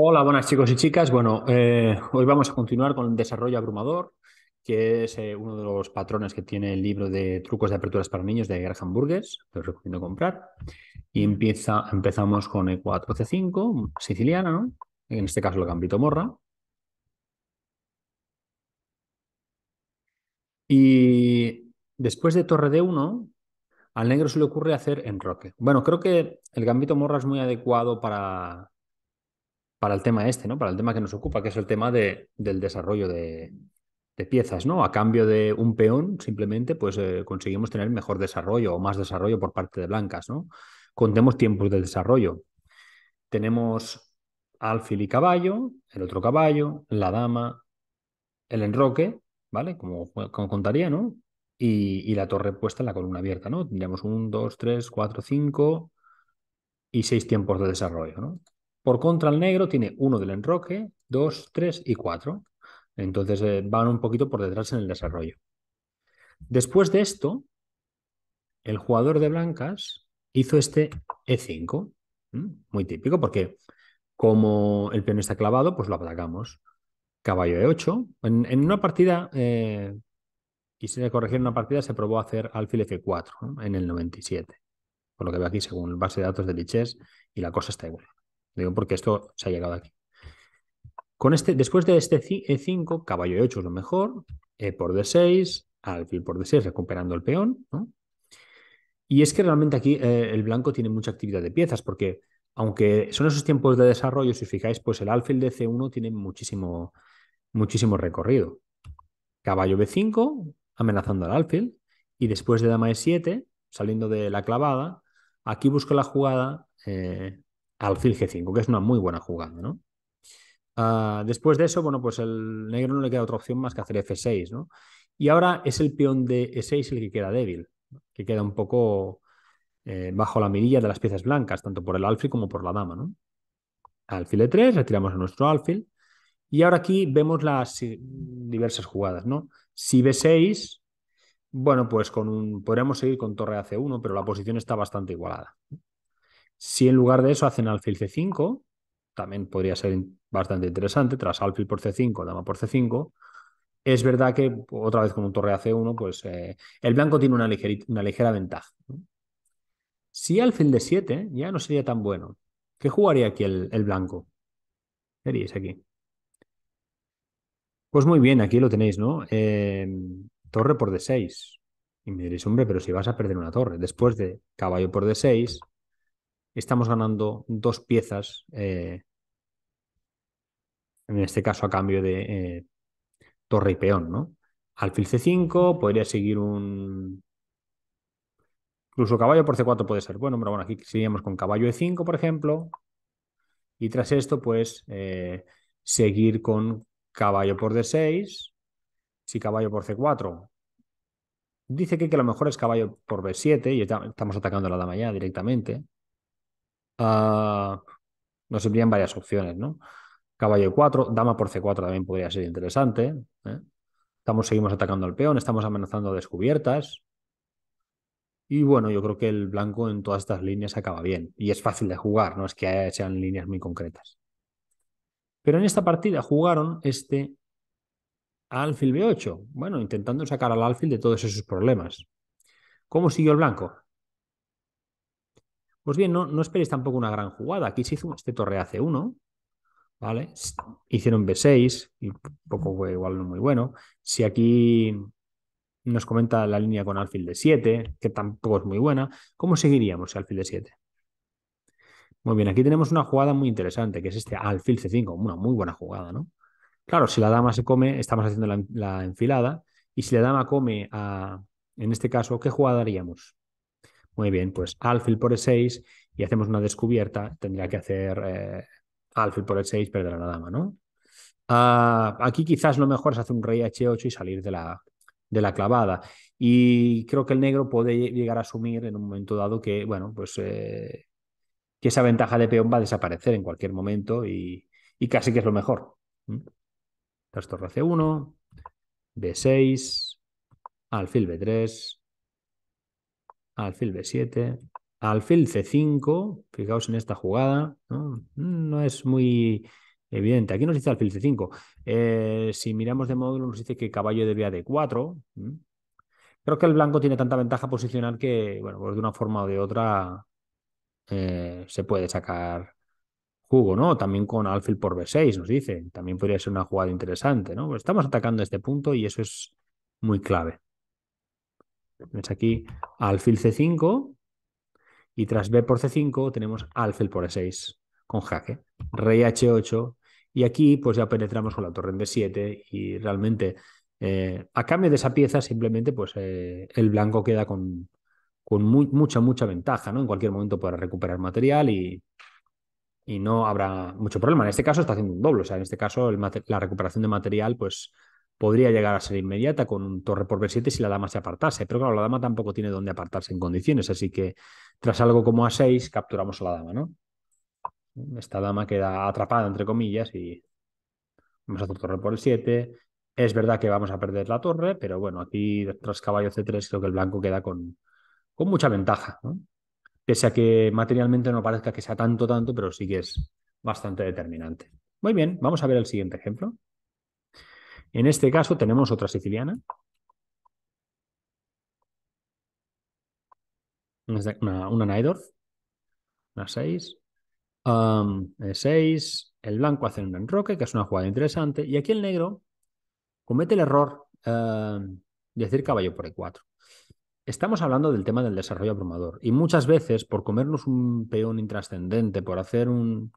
Hola, buenas chicos y chicas. Bueno, eh, hoy vamos a continuar con el desarrollo abrumador, que es eh, uno de los patrones que tiene el libro de trucos de aperturas para niños de Graham que os recomiendo comprar. Y empieza, empezamos con E4C5, siciliana, ¿no? En este caso el gambito morra. Y después de torre D1, al negro se le ocurre hacer enroque. Bueno, creo que el gambito morra es muy adecuado para para el tema este, ¿no? Para el tema que nos ocupa, que es el tema de, del desarrollo de, piezas, ¿no? A cambio de un peón, simplemente, pues eh, conseguimos tener mejor desarrollo o más desarrollo por parte de blancas, ¿no? Contemos tiempos de desarrollo. Tenemos alfil y caballo, el otro caballo, la dama, el enroque, ¿vale? Como, como contaría, ¿no? Y, y, la torre puesta en la columna abierta, ¿no? Tendríamos un, dos, tres, cuatro, cinco y seis tiempos de desarrollo, ¿no? Por contra, el negro tiene uno del enroque, dos, tres y cuatro. Entonces eh, van un poquito por detrás en el desarrollo. Después de esto, el jugador de blancas hizo este E5, muy típico, porque como el peón está clavado, pues lo atacamos. Caballo E8. En, una partida, eh, quisiera corregir una partida, se probó hacer alfil F4 en el 97. Por lo que veo aquí, según base de datos de Lichess, y la cosa está igual. Digo, porque esto se ha llegado aquí. Con este, después de este E5, eh, caballo E8 es lo mejor, E por D6, alfil por D6 recuperando el peón, Y es que realmente aquí eh, el blanco tiene mucha actividad de piezas, porque aunque son esos tiempos de desarrollo, si os fijáis, pues el alfil de C1 tiene muchísimo, muchísimo recorrido. Caballo B5, amenazando al alfil, y después de dama E7, saliendo de la clavada, aquí busco la jugada eh, Alfil G5, que es una muy buena jugada, ¿no? Ah, después de eso, bueno, pues el negro no le queda otra opción más que hacer F6, ¿no? Y ahora es el peón de E6 el que queda débil, que queda un poco eh, bajo la mirilla de las piezas blancas, tanto por el alfil como por la dama, ¿no? Alfil E3, retiramos a nuestro alfil. Y ahora aquí vemos las diversas jugadas, ¿no? Si B6, bueno, pues con podríamos seguir con torre AC1, pero la posición está bastante igualada. Si en lugar de eso hacen alfil C5, también podría ser bastante interesante, tras alfil por C5, dama por C5. Es verdad que otra vez con un torre a C1, pues eh, el blanco tiene una, ligera ventaja. Si alfil de 7 ya no sería tan bueno. ¿Qué jugaría aquí el, blanco? Veréis aquí. Pues muy bien, aquí lo tenéis, ¿no? Em, torre por D6. Y me diréis, hombre, pero si vas a perder una torre. Después de caballo por D6, estamos ganando dos piezas, eh, en este caso a cambio de eh, torre y peón, ¿no? Alfil C5, podría seguir un... Incluso caballo por C4 puede ser bueno, pero bueno, aquí seguiríamos con caballo E5, por ejemplo. Y tras esto, pues, eh, seguir con caballo por D6. Si caballo por C4, Dice que, a lo mejor es caballo por B7 y estamos atacando a la dama ya directamente. Ah, nos envían varias opciones, ¿no? Caballo 4, dama por C4 también podría ser interesante. ¿eh? Estamos, seguimos atacando al peón, estamos amenazando descubiertas. Y bueno, yo creo que el blanco en todas estas líneas acaba bien. Y es fácil de jugar, no es que sean líneas muy concretas. Pero en esta partida jugaron este alfil B8. Bueno, intentando sacar al alfil de todos esos problemas. ¿Cómo siguió el blanco? Pues bien, no, no esperéis tampoco una gran jugada. Aquí se hizo este torre hace 1 ¿vale? Hicieron B6, y poco fue igual no muy bueno. Si aquí nos comenta la línea con alfil de 7, que tampoco es muy buena, ¿cómo seguiríamos alfil de 7? Muy bien, aquí tenemos una jugada muy interesante, que es este alfil C5, una muy buena jugada, ¿no? Claro, si la dama se come, estamos haciendo la, la enfilada, y si la dama come a, en este caso, ¿qué jugada haríamos? Muy bien, pues alfil por E6 y hacemos una descubierta, tendría que hacer eh, alfil por E6, perder a la dama, ¿no? Ah, aquí quizás lo mejor es hacer un rey H8 y salir de la, de la clavada. Y creo que el negro puede llegar a asumir en un momento dado que, bueno, pues eh, que esa ventaja de peón va a desaparecer en cualquier momento y, casi que es lo mejor. Trastorno torre c C1, B6, alfil B3, alfil b7, alfil c5, fijaos en esta jugada, no, no es muy evidente. Aquí nos dice alfil c5. Eh, si miramos de módulo nos dice que caballo debía de 4 Creo que el blanco tiene tanta ventaja posicional que, bueno, pues de una forma o de otra eh, se puede sacar jugo, ¿no? También con alfil por b6 nos dice. También podría ser una jugada interesante, ¿no? estamos atacando este punto y eso es muy clave aquí alfil C5 y tras B por C5 tenemos alfil por E6 con jaque, rey H8 y aquí pues ya penetramos con la torre en D7 y realmente eh, a cambio de esa pieza simplemente pues eh, el blanco queda con, con mucha, mucha ventaja, ¿no? En cualquier momento podrá recuperar material y, y no habrá mucho problema. En este caso está haciendo un doble, o sea, en este caso la recuperación de material pues podría llegar a ser inmediata con un torre por B7 si la dama se apartase. Pero claro, la dama tampoco tiene dónde apartarse en condiciones, así que tras algo como A6 capturamos a la dama, ¿no? Esta dama queda atrapada, entre comillas, y vamos a hacer torre por el 7. Es verdad que vamos a perder la torre, pero bueno, aquí tras caballo C3 creo que el blanco queda con, con mucha ventaja. Pese a que materialmente no parezca que sea tanto, tanto, pero sí que es bastante determinante. Muy bien, vamos a ver el siguiente ejemplo. En este caso tenemos otra siciliana. Una, una Una 6. 6. Um, eh, el blanco hace un enroque, que es una jugada interesante. Y aquí el negro comete el error eh, de decir caballo por E4. Estamos hablando del tema del desarrollo abrumador. Y muchas veces, por comernos un peón intrascendente, por hacer un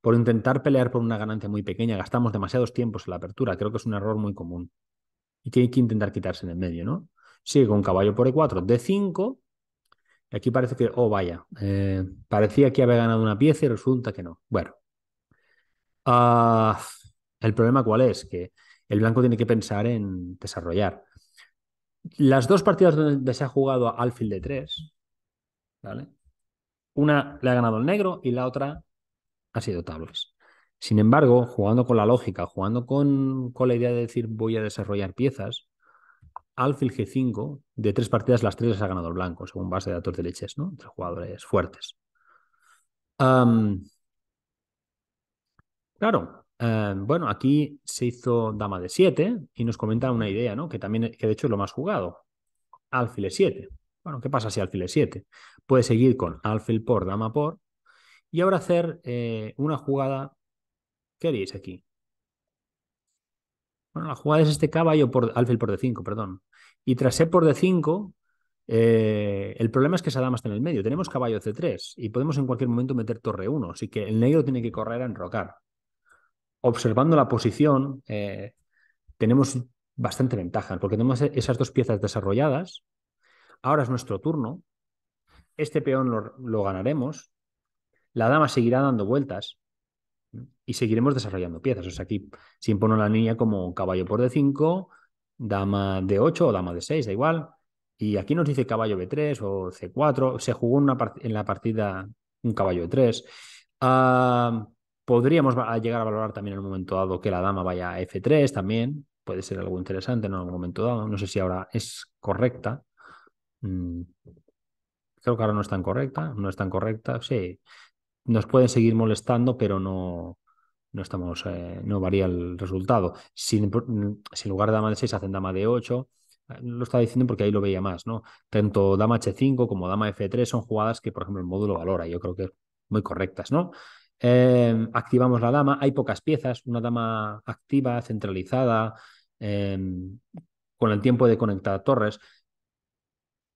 por intentar pelear por una ganancia muy pequeña, gastamos demasiados tiempos en la apertura. Creo que es un error muy común y que hay que intentar quitarse en el medio, ¿no? Sigue con caballo por E4, D5. Y aquí parece que, oh, vaya, eh, parecía que había ganado una pieza y resulta que no. Bueno, ah, el problema cuál es? Que el blanco tiene que pensar en desarrollar. Las dos partidas donde se ha jugado alfil de 3, ¿vale? Una le ha ganado el negro y la otra ha sido tablas. Sin embargo, jugando con la lógica, jugando con, con la idea de decir voy a desarrollar piezas, alfil G5, de tres partidas las tres las ha ganado el blanco, según base de datos de leches, ¿no? Entre jugadores fuertes. claro, eh, bueno, aquí se hizo dama de 7 y nos comenta una idea, ¿no? Que también, que de hecho es lo más jugado. Alfil 7. E bueno, ¿qué pasa si alfil 7? E Puede seguir con alfil por, dama por, y ahora hacer eh, una jugada. ¿Qué haríais aquí? Bueno, la jugada es este caballo por alfil por D5, perdón. Y tras E por D5, eh, el problema es que dama está en el medio. Tenemos caballo C3 y podemos en cualquier momento meter torre 1. Así que el negro tiene que correr a enrocar. Observando la posición, eh, tenemos bastante ventaja porque tenemos e-, esas dos piezas desarrolladas. Ahora es nuestro turno. Este peón lo ganaremos la dama seguirá dando vueltas y seguiremos desarrollando piezas. O sea, aquí si impone la niña como caballo por D5, dama de 8 o dama de 6 da igual. Y aquí nos dice caballo B3 o C4. Se jugó en la partida un caballo e 3 ah, podríamos llegar a valorar también en un momento dado que la dama vaya a F3 también. Puede ser algo interesante en algún momento dado. No sé si ahora es correcta. Mm. Creo que ahora no es tan correcta. No es tan correcta. Sí nos pueden seguir molestando, pero no, no estamos, eh, no varía el resultado. si en lugar de dama de 6 hacen dama de 8, eh, lo estaba diciendo porque ahí lo veía más, ¿no? Tanto dama H5 como dama F3 son jugadas que, por ejemplo, el módulo valora, yo creo que muy correctas, ¿no? Em, activamos la dama, hay pocas piezas, una dama activa, centralizada, em, con el tiempo de conectar torres,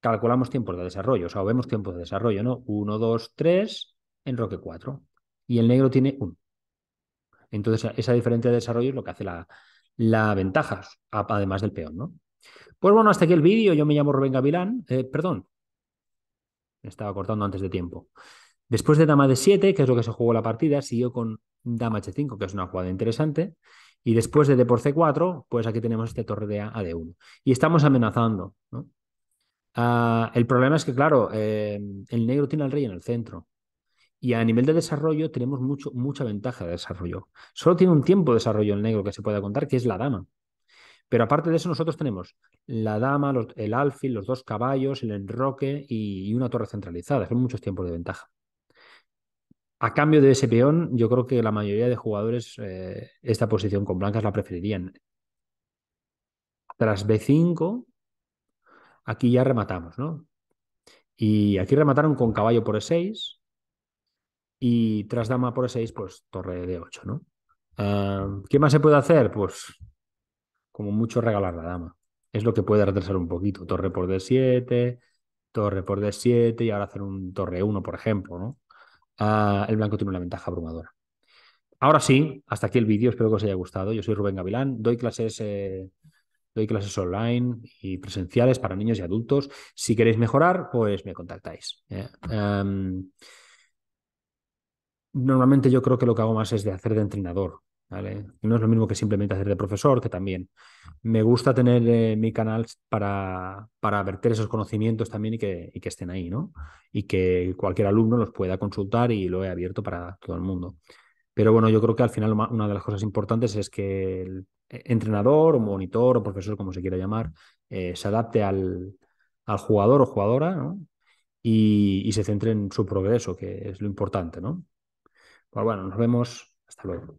calculamos tiempos de desarrollo, o sea, vemos tiempos de desarrollo, ¿no? 1, 2, 3, en Roque 4 y el negro tiene 1. Entonces, esa diferencia de desarrollo es lo que hace la, la ventaja, además del peón, ¿no? Pues bueno, hasta aquí el vídeo. Yo me llamo Rubén Gavilán. Eh, perdón, me estaba cortando antes de tiempo. Después de dama de 7, que es lo que se jugó la partida, siguió con dama h5, que es una jugada interesante. Y después de d por c4, pues aquí tenemos este torre de a, a d1. Y estamos amenazando. Ah, el problema es que, claro, eh, el negro tiene al rey en el centro. Y a nivel de desarrollo tenemos mucho, mucha ventaja de desarrollo. Solo tiene un tiempo de desarrollo el negro que se pueda contar, que es la dama. Pero aparte de eso, nosotros tenemos la dama, el alfil, los dos caballos, el enroque y, una torre centralizada. Son muchos tiempos de ventaja. A cambio de ese peón, yo creo que la mayoría de jugadores eh, esta posición con blancas la preferirían. Tras B5, aquí ya rematamos, ¿no? Y aquí remataron con caballo por E6, y tras dama por E6, pues torre de 8, ¿no? Ah, ¿Qué más se puede hacer? Pues como mucho regalar la dama. Es lo que puede retrasar un poquito. Torre por D7, torre por D7 y ahora hacer un torre 1, por ejemplo, ¿no? Ah, el blanco tiene una ventaja abrumadora. Ahora sí, hasta aquí el vídeo, espero que os haya gustado. Yo soy Rubén Gavilán, doy clases, eh, doy clases online y presenciales para niños y adultos. Si queréis mejorar, pues me contactáis. ¿eh? normalmente yo creo que lo que hago más es de hacer de entrenador. ¿vale? No es lo mismo que simplemente hacer de profesor, que también. Me gusta tener eh, mi canal para, para verter esos conocimientos también y que, que estén ahí, ¿no? Y que cualquier alumno los pueda consultar y lo he abierto para todo el mundo. Pero bueno, yo creo que al final una de las cosas importantes es que el eh, entrenador o monitor o profesor, como se quiera llamar, eh, se adapte al, jugador o jugadora y, y se centre en su progreso, que es lo importante, ¿no? Pues bueno, nos vemos. Hasta luego.